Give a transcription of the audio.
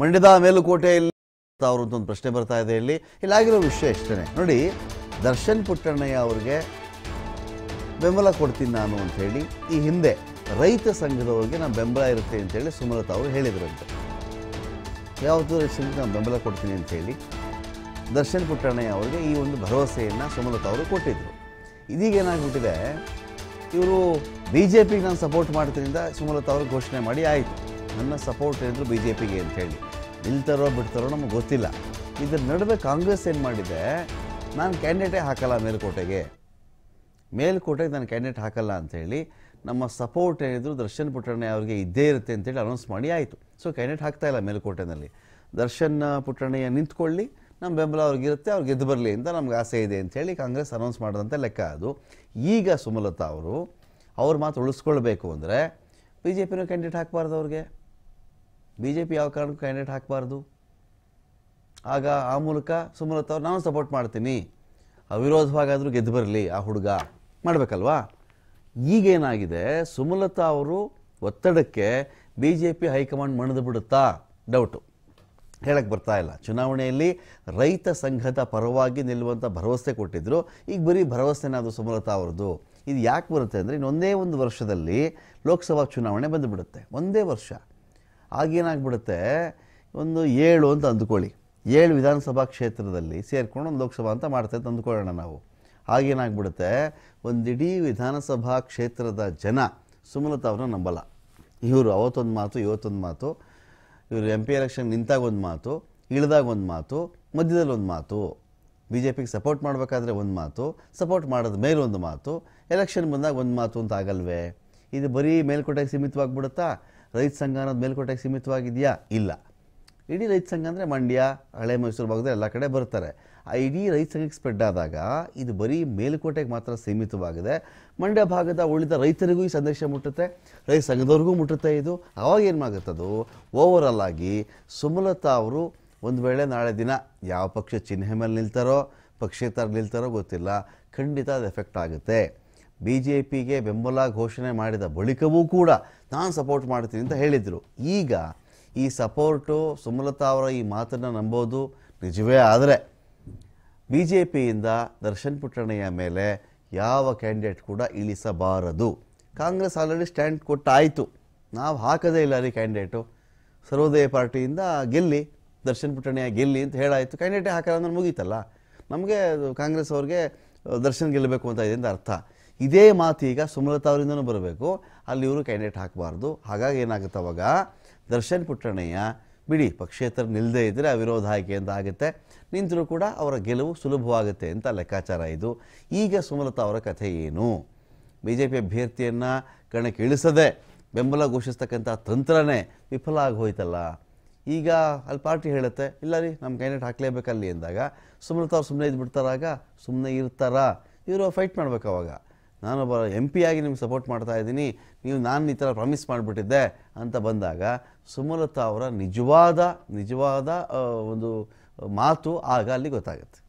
ಮಂಡ್ಯದ ಮೇಲುಕೋಟೆಯಲ್ಲಿ ಅವರು ಅಂತ ಒಂದು ಪ್ರಶ್ನೆ ಬರ್ತಾ ಇದೆ ಇಲ್ಲಿ ಇಲ್ಲಾಗಿರೋ ವಿಷಯ ಇಷ್ಟೇ ನೋಡಿ ದರ್ಶನ್ ಪುಟ್ಟಣ್ಣಯ್ಯ ಅವ್ರಿಗೆ ಬೆಂಬಲ ಕೊಡ್ತೀನಿ ನಾನು ಹೇಳಿ ಈ ಹಿಂದೆ ರೈತ ಸಂಘದವ್ರಿಗೆ ನಾನು ಬೆಂಬಲ ಇರುತ್ತೆ ಅಂತೇಳಿ ಸುಮಲತಾ ಅವರು ಹೇಳಿದ್ರಂತೆ ಯಾವುದು ರೈತ ನಾನು ಬೆಂಬಲ ಕೊಡ್ತೀನಿ ಅಂಥೇಳಿ ದರ್ಶನ್ ಪುಟ್ಟಣ್ಣಯ್ಯ ಅವರಿಗೆ ಈ ಒಂದು ಭರವಸೆಯನ್ನು ಸುಮಲತಾ ಅವರು ಕೊಟ್ಟಿದ್ದರು ಇದೀಗ ಏನಾಗ್ಬಿಟ್ಟಿದೆ ಇವರು ಬಿ ಜೆ ಪಿಗೆ ನಾನು ಸಪೋರ್ಟ್ ಮಾಡಿದ್ರಿಂದ ಸುಮಲತಾ ಅವರು ಘೋಷಣೆ ಮಾಡಿ ಆಯಿತು ನನ್ನ ಸಪೋರ್ಟ್ ಏನಿದ್ರು ಬಿ ಜೆ ಪಿಗೆ ಹೇಳಿ ನಿಲ್ತಾರೋ ಬಿಡ್ತಾರೋ ನಮಗೆ ಗೊತ್ತಿಲ್ಲ ಇದರ ನಡುವೆ ಕಾಂಗ್ರೆಸ್ ಏನು ಮಾಡಿದೆ ನಾನು ಕ್ಯಾಂಡಿಡೇಟೇ ಹಾಕಲ್ಲ ಮೇಲುಕೋಟೆಗೆ ಮೇಲ್ಕೋಟೆಗೆ ನಾನು ಕ್ಯಾಂಡಿಡೇಟ್ ಹಾಕಲ್ಲ ಅಂಥೇಳಿ ನಮ್ಮ ಸಪೋರ್ಟ್ ಏನಿದ್ರು ದರ್ಶನ್ ಪುಟ್ಟಣ್ಣ ಅವ್ರಿಗೆ ಇದ್ದೇ ಇರುತ್ತೆ ಅಂತೇಳಿ ಅನೌನ್ಸ್ ಮಾಡಿ ಆಯಿತು ಸೊ ಕ್ಯಾಂಡಿಡೇಟ್ ಹಾಕ್ತಾಯಿಲ್ಲ ಮೇಲ್ಕೋಟೆನಲ್ಲಿ ದರ್ಶನ್ ಪುಟ್ಟಣ್ಣಯ್ಯ ನಿಂತ್ಕೊಳ್ಳಿ ನಮ್ಮ ಬೆಂಬಲ ಅವ್ರಿಗಿರುತ್ತೆ ಅವ್ರಿಗೆ ಎದ್ದು ಬರಲಿ ಅಂತ ನಮ್ಗೆ ಆಸೆ ಇದೆ ಅಂಥೇಳಿ ಕಾಂಗ್ರೆಸ್ ಅನೌನ್ಸ್ ಮಾಡಿದಂಥ ಲೆಕ್ಕ ಅದು ಈಗ ಸುಮಲತಾ ಅವರು ಅವ್ರ ಮಾತು ಉಳಿಸ್ಕೊಳ್ಬೇಕು ಅಂದರೆ ಬಿ ಜೆ ಪಿನೂ ಕ್ಯಾಂಡಿಡೇಟ್ ಹಾಕಬಾರ್ದು ಅವ್ರಿಗೆ ಬಿ ಜೆ ಪಿ ಯಾವ ಕಾರಣಕ್ಕೂ ಕ್ಯಾಂಡಿಡೇಟ್ ಹಾಕಬಾರ್ದು ಆಗ ಆ ಮೂಲಕ ಸುಮಲತಾ ಅವ್ರು ನಾನು ಸಪೋರ್ಟ್ ಮಾಡ್ತೀನಿ ಅವಿರೋಧವಾಗಾದರೂ ಗೆದ್ದು ಬರಲಿ ಆ ಹುಡುಗ ಮಾಡಬೇಕಲ್ವಾ ಈಗೇನಾಗಿದೆ ಸುಮಲತಾ ಅವರು ಒತ್ತಡಕ್ಕೆ ಬಿ ಜೆ ಪಿ ಹೈಕಮಾಂಡ್ ಮಣಿದು ಬಿಡುತ್ತಾ ಡೌಟು ಹೇಳಕ್ಕೆ ಬರ್ತಾ ಇಲ್ಲ ಚುನಾವಣೆಯಲ್ಲಿ ರೈತ ಸಂಘದ ಪರವಾಗಿ ನಿಲ್ಲುವಂಥ ಭರವಸೆ ಕೊಟ್ಟಿದ್ದರು ಈಗ ಬರೀ ಭರವಸೆನಾದ್ರು ಸುಮಲತಾ ಅವ್ರದ್ದು ಇದು ಯಾಕೆ ಬರುತ್ತೆ ಅಂದರೆ ಇನ್ನೊಂದೇ ಒಂದು ವರ್ಷದಲ್ಲಿ ಲೋಕಸಭಾ ಚುನಾವಣೆ ಬಂದುಬಿಡುತ್ತೆ ಒಂದೇ ವರ್ಷ ಆಗೇನಾಗ್ಬಿಡುತ್ತೆ ಒಂದು ಏಳು ಅಂತ ಅಂದ್ಕೊಳ್ಳಿ ಏಳು ವಿಧಾನಸಭಾ ಕ್ಷೇತ್ರದಲ್ಲಿ ಸೇರಿಕೊಂಡು ಒಂದು ಲೋಕಸಭಾ ಅಂತ ಮಾಡ್ತೇವೆ ಅಂದ್ಕೊಳ್ಳೋಣ ನಾವು ಆಗೇನಾಗ್ಬಿಡುತ್ತೆ ಒಂದಿಡೀ ವಿಧಾನಸಭಾ ಕ್ಷೇತ್ರದ ಜನ ಸುಮಲತಾ ಅವ್ರನ್ನ ನಂಬಲ್ಲ ಇವರು ಅವತ್ತೊಂದು ಮಾತು ಇವತ್ತೊಂದು ಮಾತು ಇವರು ಎಂ ಪಿ ಎಲೆಕ್ಷನ್ ನಿಂತಾಗ ಒಂದು ಮಾತು ಇಳಿದಾಗ ಒಂದು ಮಾತು ಮಧ್ಯದಲ್ಲಿ ಒಂದು ಮಾತು ಬಿ ಜೆ ಪಿಗೆ ಸಪೋರ್ಟ್ ಮಾಡಬೇಕಾದ್ರೆ ಒಂದು ಮಾತು ಸಪೋರ್ಟ್ ಮಾಡಿದ ಮೇಲೆ ಒಂದು ಮಾತು ಎಲೆಕ್ಷನ್ ಬಂದಾಗ ಒಂದು ಮಾತು ಅಂತ ಆಗಲ್ವೇ ಇದು ಬರೀ ಮೇಲ್ಕೋಟೆಗೆ ಸೀಮಿತವಾಗಿಬಿಡುತ್ತಾ ರೈತ ಸಂಘ ಅನ್ನೋದು ಮೇಲ್ಕೋಟೆಗೆ ಸೀಮಿತವಾಗಿದೆಯಾ ಇಲ್ಲ ಇಡೀ ರೈತ ಸಂಘ ಅಂದರೆ ಮಂಡ್ಯ ಹಳೆ ಮೈಸೂರು ಭಾಗದಲ್ಲಿ ಎಲ್ಲ ಕಡೆ ಬರ್ತಾರೆ ಆ ಇಡೀ ರೈತ ಸಂಘಕ್ಕೆ ಸ್ಪ್ರೆಡ್ ಆದಾಗ ಇದು ಬರೀ ಮೇಲುಕೋಟೆಗೆ ಮಾತ್ರ ಸೀಮಿತವಾಗಿದೆ ಮಂಡ್ಯ ಭಾಗದ ಉಳಿದ ರೈತರಿಗೂ ಈ ಸಂದೇಶ ಮುಟ್ಟುತ್ತೆ ರೈತ ಸಂಘದವ್ರಿಗೂ ಮುಟ್ಟುತ್ತೆ ಇದು ಆವಾಗ ಏನು ಓವರ್ ಓವರಲ್ ಆಗಿ ಸುಮಲತಾ ಅವರು ಒಂದು ವೇಳೆ ನಾಳೆ ದಿನ ಯಾವ ಪಕ್ಷ ಚಿಹ್ನೆ ಮೇಲೆ ನಿಲ್ತಾರೋ ಪಕ್ಷೇತರ ನಿಲ್ತಾರೋ ಗೊತ್ತಿಲ್ಲ ಖಂಡಿತ ಅದು ಎಫೆಕ್ಟ್ ಆಗುತ್ತೆ ಬಿ ಜೆ ಪಿಗೆ ಬೆಂಬಲ ಘೋಷಣೆ ಮಾಡಿದ ಬಳಿಕವೂ ಕೂಡ ನಾನು ಸಪೋರ್ಟ್ ಮಾಡ್ತೀನಿ ಅಂತ ಹೇಳಿದರು ಈಗ ಈ ಸಪೋರ್ಟು ಸುಮಲತಾ ಅವರ ಈ ಮಾತನ್ನು ನಂಬೋದು ನಿಜವೇ ಆದರೆ ಬಿ ಜೆ ಪಿಯಿಂದ ದರ್ಶನ್ ಪುಟ್ಟಣೆಯ ಮೇಲೆ ಯಾವ ಕ್ಯಾಂಡಿಡೇಟ್ ಕೂಡ ಇಳಿಸಬಾರದು ಕಾಂಗ್ರೆಸ್ ಆಲ್ರೆಡಿ ಸ್ಟ್ಯಾಂಡ್ ಕೊಟ್ಟಾಯಿತು ನಾವು ಹಾಕದೇ ಇಲ್ಲ ರೀ ಕ್ಯಾಂಡಿಡೇಟು ಸರ್ವೋದಯ ಪಾರ್ಟಿಯಿಂದ ಗೆಲ್ಲಿ ದರ್ಶನ್ ಪುಟ್ಟಣೆಯ ಗೆಲ್ಲಿ ಅಂತ ಹೇಳಾಯಿತು ಕ್ಯಾಂಡಿಡೇಟ್ ಹಾಕಲ್ಲ ಅಂದ್ರೆ ಮುಗೀತಲ್ಲ ನಮಗೆ ಕಾಂಗ್ರೆಸ್ ಅವ್ರಿಗೆ ದರ್ಶನ್ ಗೆಲ್ಲಬೇಕು ಅಂತ ಅಂತ ಅರ್ಥ ಇದೇ ಮಾತು ಈಗ ಸುಮಲತಾ ಅವರಿಂದನೂ ಬರಬೇಕು ಅಲ್ಲಿ ಇವರು ಕ್ಯಾಂಡಿಡೇಟ್ ಹಾಕಬಾರ್ದು ಹಾಗಾಗಿ ಏನಾಗುತ್ತೆ ಅವಾಗ ದರ್ಶನ್ ಪುಟ್ಟಣಯ್ಯ ಬಿಡಿ ಪಕ್ಷೇತರ ನಿಲ್ಲದೇ ಇದ್ದರೆ ಅವಿರೋಧ ಆಯ್ಕೆ ಅಂತ ಆಗುತ್ತೆ ನಿಂತರೂ ಕೂಡ ಅವರ ಗೆಲುವು ಸುಲಭವಾಗುತ್ತೆ ಅಂತ ಲೆಕ್ಕಾಚಾರ ಇದು ಈಗ ಸುಮಲತಾ ಅವರ ಕಥೆ ಏನು ಬಿ ಜೆ ಪಿ ಅಭ್ಯರ್ಥಿಯನ್ನು ಕಣಕ್ಕೆ ಇಳಿಸದೆ ಬೆಂಬಲ ಘೋಷಿಸ್ತಕ್ಕಂಥ ತಂತ್ರನೇ ವಿಫಲ ಆಗೋಯ್ತಲ್ಲ ಈಗ ಅಲ್ಲಿ ಪಾರ್ಟಿ ಹೇಳುತ್ತೆ ಇಲ್ಲ ರೀ ನಮ್ಮ ಕ್ಯಾಂಡಿಡೇಟ್ ಹಾಕಲೇಬೇಕಲ್ಲಿ ಅಂದಾಗ ಸುಮಲತಾ ಅವ್ರು ಸುಮ್ಮನೆ ಇದ್ಬಿಡ್ತಾರಾಗ ಸುಮ್ಮನೆ ಇರ್ತಾರಾ ಇವರು ಫೈಟ್ ಮಾಡ್ಬೇಕು ಅವಾಗ ನಾನೊಬ್ಬ ಎಂ ಪಿ ಆಗಿ ನಿಮ್ಗೆ ಸಪೋರ್ಟ್ ಮಾಡ್ತಾ ಇದ್ದೀನಿ ನೀವು ನಾನು ಈ ಥರ ಪ್ರಾಮಿಸ್ ಮಾಡಿಬಿಟ್ಟಿದ್ದೆ ಅಂತ ಬಂದಾಗ ಸುಮಲತಾ ಅವರ ನಿಜವಾದ ನಿಜವಾದ ಒಂದು ಮಾತು ಆಗ ಅಲ್ಲಿ ಗೊತ್ತಾಗುತ್ತೆ